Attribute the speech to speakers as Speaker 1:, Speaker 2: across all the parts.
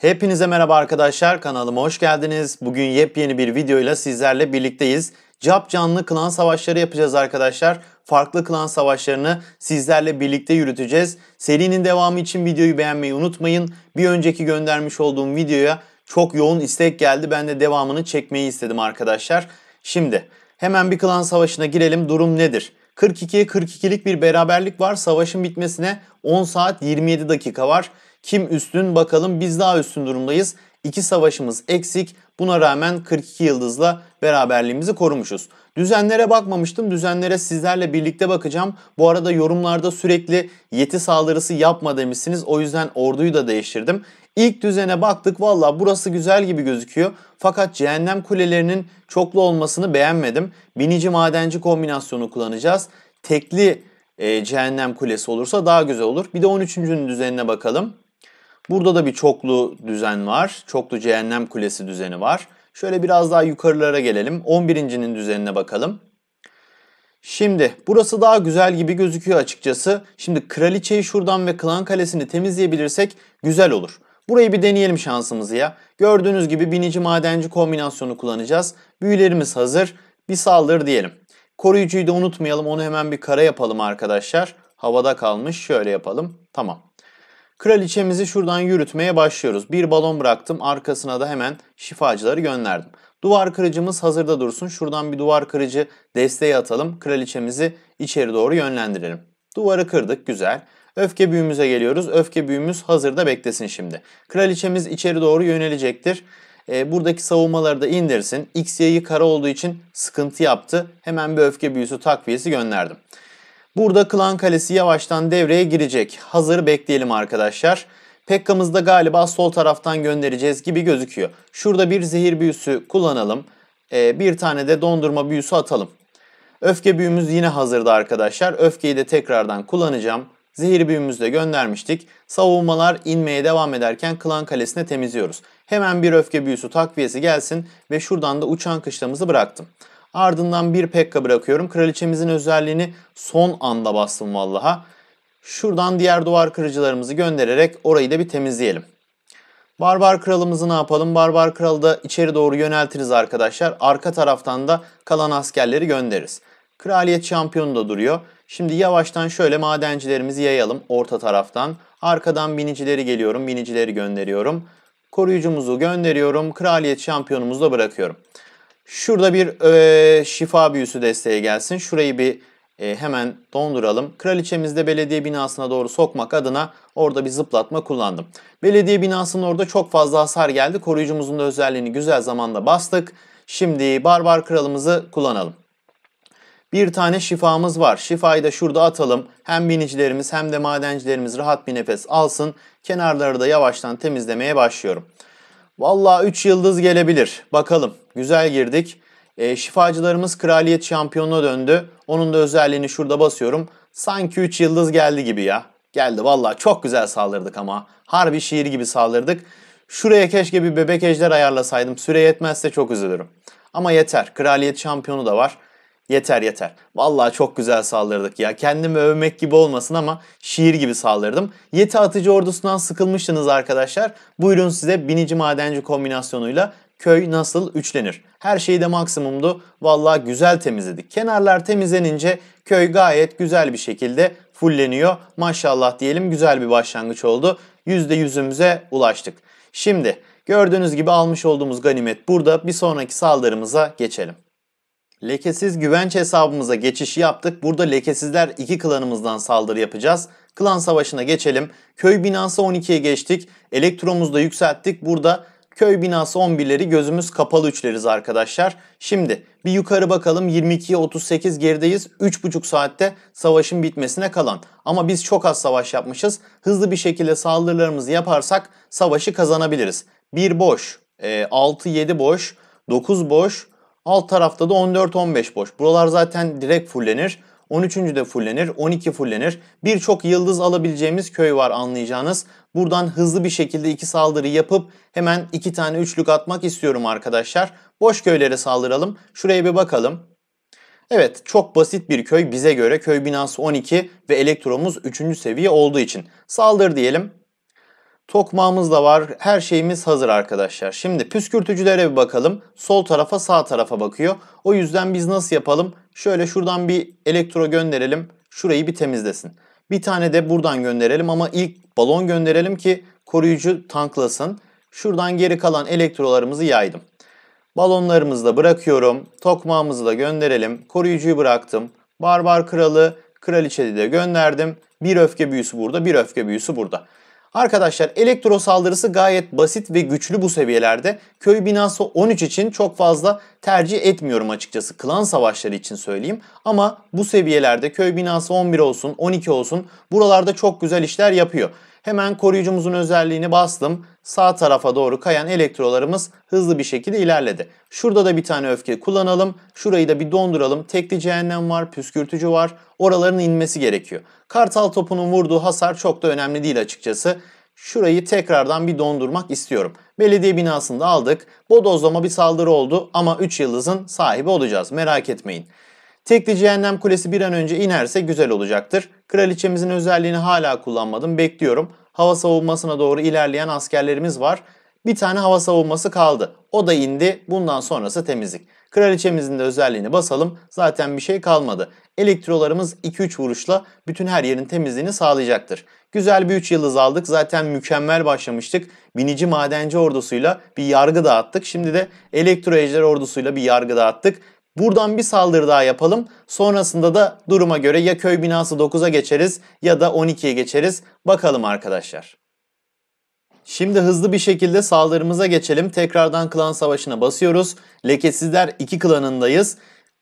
Speaker 1: Hepinize merhaba arkadaşlar kanalıma hoş geldiniz. Bugün yepyeni bir videoyla sizlerle birlikteyiz. Cap canlı klan savaşları yapacağız arkadaşlar. Farklı klan savaşlarını sizlerle birlikte yürüteceğiz. Serinin devamı için videoyu beğenmeyi unutmayın. Bir önceki göndermiş olduğum videoya çok yoğun istek geldi. Ben de devamını çekmeyi istedim arkadaşlar. Şimdi hemen bir klan savaşına girelim. Durum nedir? 42'ye 42'lik bir beraberlik var. Savaşın bitmesine 10 saat 27 dakika var. Kim üstün bakalım biz daha üstün durumdayız. İki savaşımız eksik. Buna rağmen 42 yıldızla beraberliğimizi korumuşuz. Düzenlere bakmamıştım. Düzenlere sizlerle birlikte bakacağım. Bu arada yorumlarda sürekli yeti saldırısı yapma demişsiniz. O yüzden orduyu da değiştirdim. İlk düzene baktık valla burası güzel gibi gözüküyor. Fakat cehennem kulelerinin çoklu olmasını beğenmedim. Binici madenci kombinasyonu kullanacağız. Tekli e, cehennem kulesi olursa daha güzel olur. Bir de 13. düzenine bakalım. Burada da bir çoklu düzen var. Çoklu cehennem kulesi düzeni var. Şöyle biraz daha yukarılara gelelim. 11.'nin düzenine bakalım. Şimdi burası daha güzel gibi gözüküyor açıkçası. Şimdi kraliçeyi şuradan ve klan kalesini temizleyebilirsek güzel olur. Burayı bir deneyelim şansımızı ya. Gördüğünüz gibi binici madenci kombinasyonu kullanacağız. Büyülerimiz hazır. Bir saldır diyelim. Koruyucuyu da unutmayalım. Onu hemen bir kara yapalım arkadaşlar. Havada kalmış. Şöyle yapalım. Tamam. Kraliçemizi şuradan yürütmeye başlıyoruz. Bir balon bıraktım arkasına da hemen şifacıları gönderdim. Duvar kırıcımız hazırda dursun. Şuradan bir duvar kırıcı desteği atalım. Kraliçemizi içeri doğru yönlendirelim. Duvarı kırdık güzel. Öfke büyümüze geliyoruz. Öfke büyümüz hazırda beklesin şimdi. Kraliçemiz içeri doğru yönelecektir. E, buradaki savunmaları da indirsin. X, Y'yi kara olduğu için sıkıntı yaptı. Hemen bir öfke büyüsü takviyesi gönderdim. Burada Klan Kalesi yavaştan devreye girecek. Hazır bekleyelim arkadaşlar. Pekkamızda galiba sol taraftan göndereceğiz gibi gözüküyor. Şurada bir zehir büyüsü kullanalım. Ee, bir tane de dondurma büyüsü atalım. Öfke büyümüz yine hazırdı arkadaşlar. Öfkeyi de tekrardan kullanacağım. Zehir büyümüzü de göndermiştik. Savunmalar inmeye devam ederken Klan Kalesi'ne temizliyoruz. Hemen bir öfke büyüsü takviyesi gelsin ve şuradan da uçan kışlamızı bıraktım. Ardından bir pekka bırakıyorum. Kraliçemizin özelliğini son anda bastım vallaha. Şuradan diğer duvar kırıcılarımızı göndererek orayı da bir temizleyelim. Barbar kralımızı ne yapalım? Barbar kralı da içeri doğru yöneltiriz arkadaşlar. Arka taraftan da kalan askerleri göndeririz. Kraliyet şampiyonu da duruyor. Şimdi yavaştan şöyle madencilerimizi yayalım orta taraftan. Arkadan binicileri geliyorum, binicileri gönderiyorum. Koruyucumuzu gönderiyorum, kraliyet şampiyonumuzu da bırakıyorum. Şurada bir e, şifa büyüsü desteği gelsin. Şurayı bir e, hemen donduralım. Kraliçemizde belediye binasına doğru sokmak adına orada bir zıplatma kullandım. Belediye binasının orada çok fazla hasar geldi. Koruyucumuzun da özelliğini güzel zamanda bastık. Şimdi barbar kralımızı kullanalım. Bir tane şifamız var. Şifayı da şurada atalım. Hem binicilerimiz hem de madencilerimiz rahat bir nefes alsın. Kenarları da yavaştan temizlemeye başlıyorum. Valla 3 yıldız gelebilir. Bakalım. Güzel girdik. E, şifacılarımız kraliyet şampiyonuna döndü. Onun da özelliğini şurada basıyorum. Sanki 3 yıldız geldi gibi ya. Geldi valla çok güzel saldırdık ama. Harbi şiir gibi saldırdık. Şuraya keşke bir bebek ejder ayarlasaydım. Süre yetmezse çok üzülürüm. Ama yeter. Kraliyet şampiyonu da var. Yeter yeter. Vallahi çok güzel saldırdık ya. Kendimi övmek gibi olmasın ama şiir gibi saldırdım. Yeti atıcı ordusundan sıkılmıştınız arkadaşlar. Buyurun size binici madenci kombinasyonuyla köy nasıl üçlenir. Her şey de maksimumdu. Vallahi güzel temizledik. Kenarlar temizlenince köy gayet güzel bir şekilde fulleniyor. Maşallah diyelim güzel bir başlangıç oldu. %100'ümüze ulaştık. Şimdi gördüğünüz gibi almış olduğumuz ganimet burada. Bir sonraki saldırımıza geçelim. Lekesiz güvenç hesabımıza geçiş yaptık. Burada lekesizler iki klanımızdan saldırı yapacağız. Klan savaşına geçelim. Köy binası 12'ye geçtik. Elektromuzu da yükselttik. Burada köy binası 11'leri gözümüz kapalı üçleriz arkadaşlar. Şimdi bir yukarı bakalım 22'ye 38 gerideyiz. 3,5 saatte savaşın bitmesine kalan. Ama biz çok az savaş yapmışız. Hızlı bir şekilde saldırılarımızı yaparsak savaşı kazanabiliriz. 1 boş, 6-7 e, boş, 9 boş, Alt tarafta da 14-15 boş. Buralar zaten direkt fullenir. 13. de fullenir, 12 fullenir. Birçok yıldız alabileceğimiz köy var anlayacağınız. Buradan hızlı bir şekilde iki saldırı yapıp hemen iki tane üçlük atmak istiyorum arkadaşlar. Boş köylere saldıralım. Şuraya bir bakalım. Evet çok basit bir köy bize göre köy binası 12 ve elektromuz 3. seviye olduğu için. Saldır diyelim. Tokmağımız da var. Her şeyimiz hazır arkadaşlar. Şimdi püskürtücülere bir bakalım. Sol tarafa sağ tarafa bakıyor. O yüzden biz nasıl yapalım? Şöyle şuradan bir elektro gönderelim. Şurayı bir temizlesin. Bir tane de buradan gönderelim ama ilk balon gönderelim ki koruyucu tanklasın. Şuradan geri kalan elektrolarımızı yaydım. Balonlarımızı da bırakıyorum. Tokmağımızı da gönderelim. Koruyucuyu bıraktım. Barbar kralı kraliçeyi de gönderdim. Bir öfke büyüsü burada, bir öfke büyüsü burada. Arkadaşlar elektro saldırısı gayet basit ve güçlü bu seviyelerde. Köy binası 13 için çok fazla tercih etmiyorum açıkçası. Klan savaşları için söyleyeyim. Ama bu seviyelerde köy binası 11 olsun 12 olsun buralarda çok güzel işler yapıyor. Hemen koruyucumuzun özelliğini bastım. Sağ tarafa doğru kayan elektrolarımız hızlı bir şekilde ilerledi. Şurada da bir tane öfke kullanalım. Şurayı da bir donduralım. Tekli cehennem var, püskürtücü var. Oraların inmesi gerekiyor. Kartal topunun vurduğu hasar çok da önemli değil açıkçası. Şurayı tekrardan bir dondurmak istiyorum. Belediye binasında da aldık. Bodozlama bir saldırı oldu ama 3 yıldızın sahibi olacağız merak etmeyin. Tekli Cehennem Kulesi bir an önce inerse güzel olacaktır. Kraliçemizin özelliğini hala kullanmadım. Bekliyorum. Hava savunmasına doğru ilerleyen askerlerimiz var. Bir tane hava savunması kaldı. O da indi. Bundan sonrası temizlik. Kraliçemizin de özelliğini basalım. Zaten bir şey kalmadı. Elektrolarımız 2-3 vuruşla bütün her yerin temizliğini sağlayacaktır. Güzel bir 3 yıldız aldık. Zaten mükemmel başlamıştık. Binici madenci ordusuyla bir yargı dağıttık. Şimdi de elektro ejder ordusuyla bir yargı dağıttık. Buradan bir saldırı daha yapalım. Sonrasında da duruma göre ya köy binası 9'a geçeriz ya da 12'ye geçeriz. Bakalım arkadaşlar. Şimdi hızlı bir şekilde saldırımıza geçelim. Tekrardan klan savaşına basıyoruz. Lekesizler 2 klanındayız.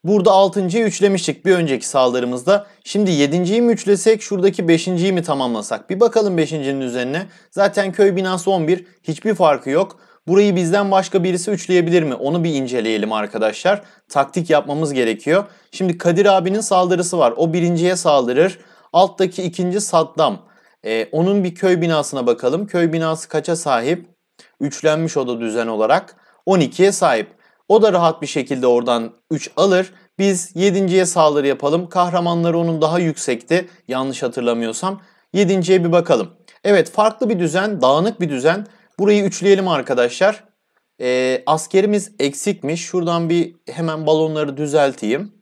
Speaker 1: Burada 6.yi üçlemiştik bir önceki saldırımızda. Şimdi 7.yi mi üçlesek şuradaki 5.yi mi tamamlasak? Bir bakalım 5.'nin üzerine. Zaten köy binası 11 hiçbir farkı yok. Burayı bizden başka birisi üçleyebilir mi? Onu bir inceleyelim arkadaşlar. Taktik yapmamız gerekiyor. Şimdi Kadir abinin saldırısı var. O birinciye saldırır. Alttaki ikinci Saddam. Ee, onun bir köy binasına bakalım. Köy binası kaça sahip? Üçlenmiş o da düzen olarak. 12'ye sahip. O da rahat bir şekilde oradan 3 alır. Biz 7.ye saldırı yapalım. Kahramanları onun daha yüksekti yanlış hatırlamıyorsam. 7.ye bir bakalım. Evet farklı bir düzen, dağınık bir düzen. Burayı üçleyelim arkadaşlar. E, askerimiz eksikmiş. Şuradan bir hemen balonları düzelteyim.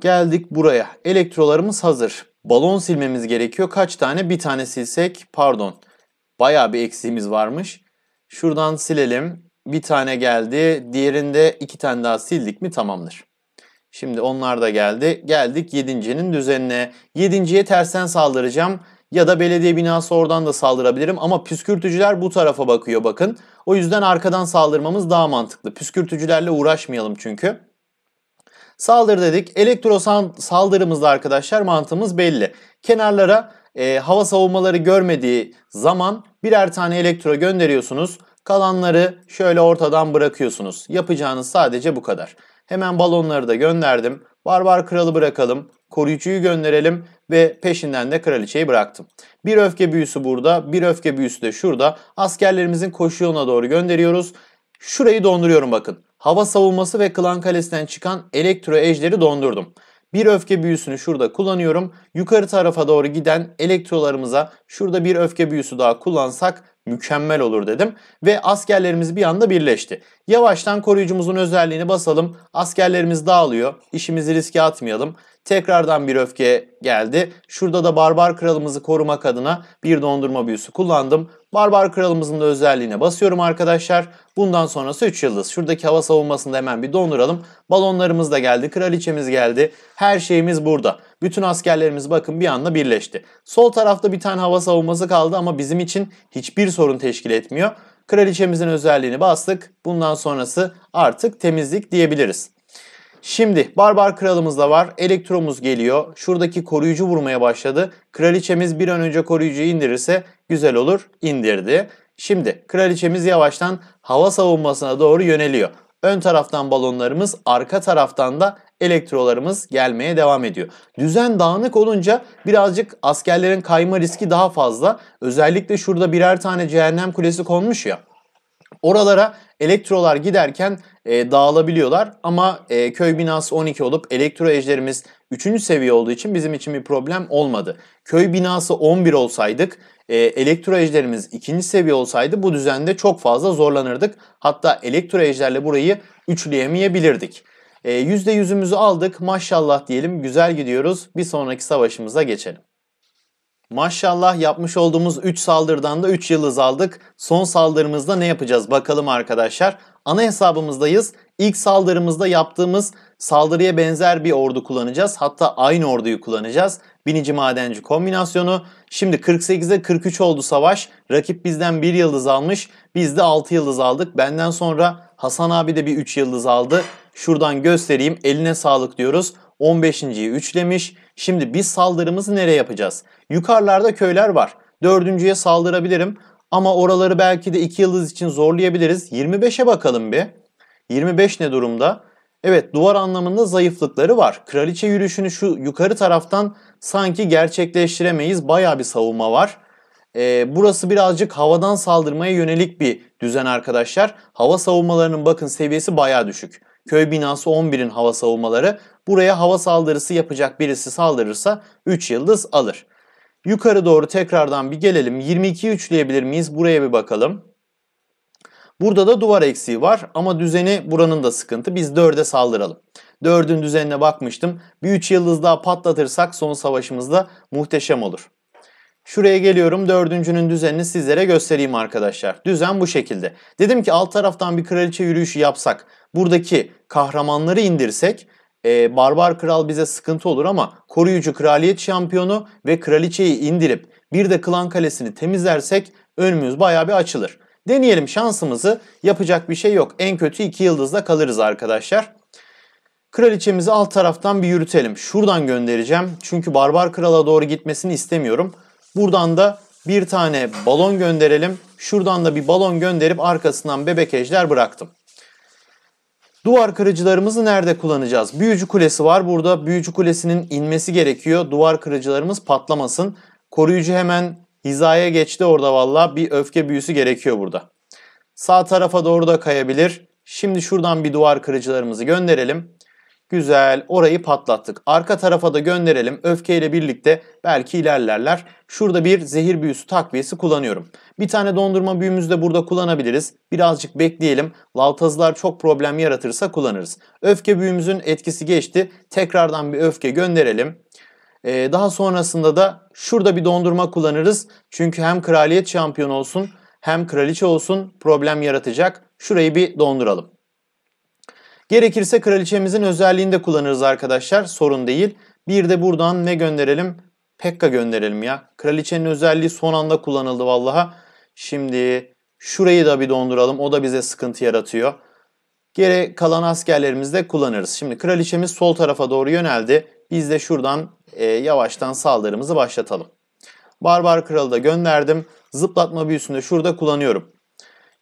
Speaker 1: Geldik buraya. Elektrolarımız hazır. Balon silmemiz gerekiyor. Kaç tane? Bir tane silsek. Pardon. Bayağı bir eksiğimiz varmış. Şuradan silelim. Bir tane geldi. Diğerinde iki tane daha sildik mi tamamdır. Şimdi onlar da geldi. Geldik yedincinin düzenine. Yedinciye tersten saldıracağım ya da belediye binası oradan da saldırabilirim. Ama püskürtücüler bu tarafa bakıyor bakın. O yüzden arkadan saldırmamız daha mantıklı. Püskürtücülerle uğraşmayalım çünkü. Saldır dedik. Elektro saldırımızda arkadaşlar mantığımız belli. Kenarlara e, hava savunmaları görmediği zaman birer tane elektro gönderiyorsunuz. Kalanları şöyle ortadan bırakıyorsunuz. Yapacağınız sadece bu kadar. Hemen balonları da gönderdim. Barbar kralı bırakalım. Koruyucuyu gönderelim ve peşinden de kraliçeyi bıraktım. Bir öfke büyüsü burada, bir öfke büyüsü de şurada. Askerlerimizin koşu yoluna doğru gönderiyoruz. Şurayı donduruyorum bakın. Hava savunması ve klan kalesinden çıkan elektro ejderi dondurdum. Bir öfke büyüsünü şurada kullanıyorum. Yukarı tarafa doğru giden elektrolarımıza şurada bir öfke büyüsü daha kullansak mükemmel olur dedim. Ve askerlerimiz bir anda birleşti. Yavaştan koruyucumuzun özelliğini basalım. Askerlerimiz dağılıyor. İşimizi riske atmayalım. Tekrardan bir öfke geldi. Şurada da barbar kralımızı korumak adına bir dondurma büyüsü kullandım. Barbar kralımızın da özelliğine basıyorum arkadaşlar. Bundan sonrası 3 yıldız. Şuradaki hava savunmasını da hemen bir donduralım. Balonlarımız da geldi, kraliçemiz geldi. Her şeyimiz burada. Bütün askerlerimiz bakın bir anda birleşti. Sol tarafta bir tane hava savunması kaldı ama bizim için hiçbir sorun teşkil etmiyor. Kraliçemizin özelliğini bastık. Bundan sonrası artık temizlik diyebiliriz. Şimdi Barbar Kralımız da var. Elektromuz geliyor. Şuradaki koruyucu vurmaya başladı. Kraliçemiz bir an önce koruyucuyu indirirse güzel olur. İndirdi. Şimdi kraliçemiz yavaştan hava savunmasına doğru yöneliyor. Ön taraftan balonlarımız, arka taraftan da elektrolarımız gelmeye devam ediyor. Düzen dağınık olunca birazcık askerlerin kayma riski daha fazla. Özellikle şurada birer tane cehennem kulesi konmuş ya. Oralara elektrolar giderken e, dağılabiliyorlar. Ama e, köy binası 12 olup elektro ejderimiz 3. seviye olduğu için bizim için bir problem olmadı. Köy binası 11 olsaydık e, elektro ejderimiz 2. seviye olsaydı bu düzende çok fazla zorlanırdık. Hatta elektro ejderle burayı üçleyemeyebilirdik. E, %100'ümüzü aldık maşallah diyelim güzel gidiyoruz bir sonraki savaşımıza geçelim. Maşallah yapmış olduğumuz 3 saldırıdan da 3 yıldız aldık. Son saldırımızda ne yapacağız bakalım arkadaşlar ana hesabımızdayız. İlk saldırımızda yaptığımız saldırıya benzer bir ordu kullanacağız. Hatta aynı orduyu kullanacağız. Binici madenci kombinasyonu. Şimdi 48'e 43 oldu savaş. Rakip bizden 1 yıldız almış. Biz de 6 yıldız aldık. Benden sonra Hasan abi de bir 3 yıldız aldı. Şuradan göstereyim. Eline sağlık diyoruz. 15.yi 3 demiş. Şimdi biz saldırımızı nereye yapacağız? Yukarılarda köyler var. Dördüncüye saldırabilirim. Ama oraları belki de 2 yıldız için zorlayabiliriz. 25'e bakalım bir. 25 ne durumda? Evet duvar anlamında zayıflıkları var. Kraliçe yürüyüşünü şu yukarı taraftan sanki gerçekleştiremeyiz. Baya bir savunma var. Ee, burası birazcık havadan saldırmaya yönelik bir düzen arkadaşlar. Hava savunmalarının bakın seviyesi baya düşük. Köy binası 11'in hava savunmaları. Buraya hava saldırısı yapacak birisi saldırırsa 3 yıldız alır. Yukarı doğru tekrardan bir gelelim. 22 üçleyebilir miyiz? Buraya bir bakalım. Burada da duvar eksiği var ama düzeni buranın da sıkıntı. Biz 4'e saldıralım. 4'ün düzenine bakmıştım. Bir 3 yıldız daha patlatırsak son savaşımızda muhteşem olur. Şuraya geliyorum dördüncünün düzenini sizlere göstereyim arkadaşlar. Düzen bu şekilde. Dedim ki alt taraftan bir kraliçe yürüyüşü yapsak, buradaki kahramanları indirsek e, barbar kral bize sıkıntı olur ama koruyucu kraliyet şampiyonu ve kraliçeyi indirip bir de klan kalesini temizlersek önümüz baya bir açılır. Deneyelim şansımızı. Yapacak bir şey yok. En kötü 2 yıldızla kalırız arkadaşlar. Kraliçemizi alt taraftan bir yürütelim. Şuradan göndereceğim. Çünkü barbar krala doğru gitmesini istemiyorum. Buradan da bir tane balon gönderelim. Şuradan da bir balon gönderip arkasından bebek ejder bıraktım. Duvar kırıcılarımızı nerede kullanacağız? Büyücü kulesi var burada. Büyücü kulesinin inmesi gerekiyor. Duvar kırıcılarımız patlamasın. Koruyucu hemen hizaya geçti orada valla. Bir öfke büyüsü gerekiyor burada. Sağ tarafa doğru da kayabilir. Şimdi şuradan bir duvar kırıcılarımızı gönderelim. Güzel. Orayı patlattık. Arka tarafa da gönderelim. Öfkeyle birlikte belki ilerlerler. Şurada bir zehir büyüsü takviyesi kullanıyorum. Bir tane dondurma büyümüzü de burada kullanabiliriz. Birazcık bekleyelim. Laltazlar çok problem yaratırsa kullanırız. Öfke büyümüzün etkisi geçti. Tekrardan bir öfke gönderelim. Ee, daha sonrasında da şurada bir dondurma kullanırız. Çünkü hem kraliyet şampiyon olsun hem kraliçe olsun problem yaratacak. Şurayı bir donduralım. Gerekirse kraliçemizin özelliğinde kullanırız arkadaşlar. Sorun değil. Bir de buradan ne gönderelim? Pekka gönderelim ya. Kraliçenin özelliği son anda kullanıldı vallaha. Şimdi şurayı da bir donduralım. O da bize sıkıntı yaratıyor. Geri kalan askerlerimizi de kullanırız. Şimdi kraliçemiz sol tarafa doğru yöneldi. Biz de şuradan e, yavaştan saldırımızı başlatalım. Barbar kralı da gönderdim. Zıplatma büyüsünü de şurada kullanıyorum.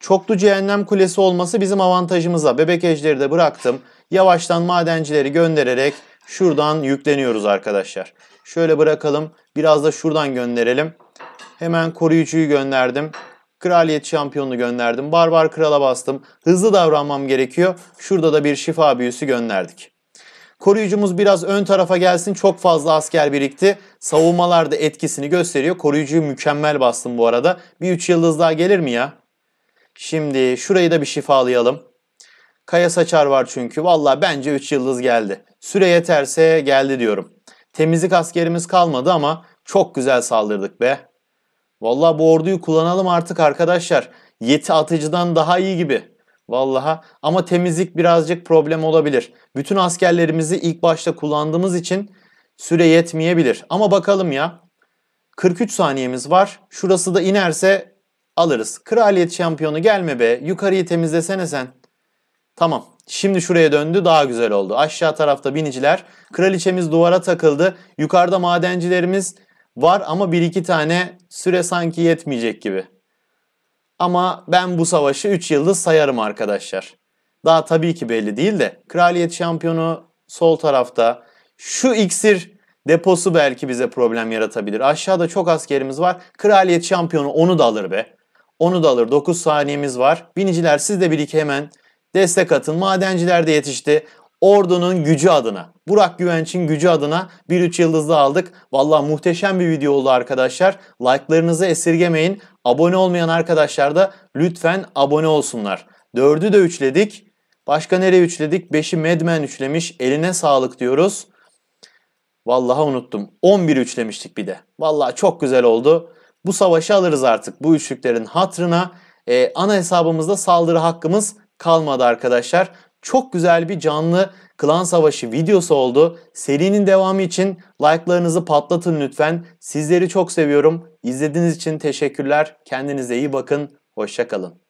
Speaker 1: Çoklu cehennem kulesi olması bizim avantajımıza. Bebek ejderi de bıraktım. Yavaştan madencileri göndererek şuradan yükleniyoruz arkadaşlar. Şöyle bırakalım. Biraz da şuradan gönderelim. Hemen koruyucuyu gönderdim. Kraliyet şampiyonunu gönderdim. Barbar krala bastım. Hızlı davranmam gerekiyor. Şurada da bir şifa büyüsü gönderdik. Koruyucumuz biraz ön tarafa gelsin. Çok fazla asker birikti. Savunmalarda etkisini gösteriyor. Koruyucuyu mükemmel bastım bu arada. Bir 3 yıldız daha gelir mi ya? Şimdi şurayı da bir şifalayalım. Kaya Saçar var çünkü. Valla bence 3 yıldız geldi. Süre yeterse geldi diyorum. Temizlik askerimiz kalmadı ama çok güzel saldırdık be. Valla bu orduyu kullanalım artık arkadaşlar. Yeti atıcıdan daha iyi gibi. Vallaha ama temizlik birazcık problem olabilir. Bütün askerlerimizi ilk başta kullandığımız için süre yetmeyebilir. Ama bakalım ya. 43 saniyemiz var. Şurası da inerse alırız. Kraliyet şampiyonu gelme be. Yukarıyı temizlesene sen. Tamam. Şimdi şuraya döndü daha güzel oldu. Aşağı tarafta biniciler. Kraliçemiz duvara takıldı. Yukarıda madencilerimiz var ama bir iki tane süre sanki yetmeyecek gibi. Ama ben bu savaşı 3 yıldız sayarım arkadaşlar. Daha tabii ki belli değil de kraliyet şampiyonu sol tarafta. Şu iksir deposu belki bize problem yaratabilir. Aşağıda çok askerimiz var. Kraliyet şampiyonu onu da alır be. Onu da alır. 9 saniyemiz var. Biniciler siz de bir iki hemen destek atın. Madenciler de yetişti. Ordu'nun gücü adına, Burak Güvenç'in gücü adına bir üç yıldızlı aldık. Valla muhteşem bir video oldu arkadaşlar. Like'larınızı esirgemeyin. Abone olmayan arkadaşlar da lütfen abone olsunlar. 4'ü de üçledik. Başka nereye üçledik? 5'i Medmen üçlemiş. Eline sağlık diyoruz. Vallahi unuttum. 11 üçlemiştik bir de. Vallahi çok güzel oldu. Bu savaşı alırız artık bu üçlüklerin hatrına. E, ana hesabımızda saldırı hakkımız kalmadı arkadaşlar. Çok güzel bir canlı Klan Savaşı videosu oldu. Serinin devamı için like'larınızı patlatın lütfen. Sizleri çok seviyorum. İzlediğiniz için teşekkürler. Kendinize iyi bakın. Hoşçakalın.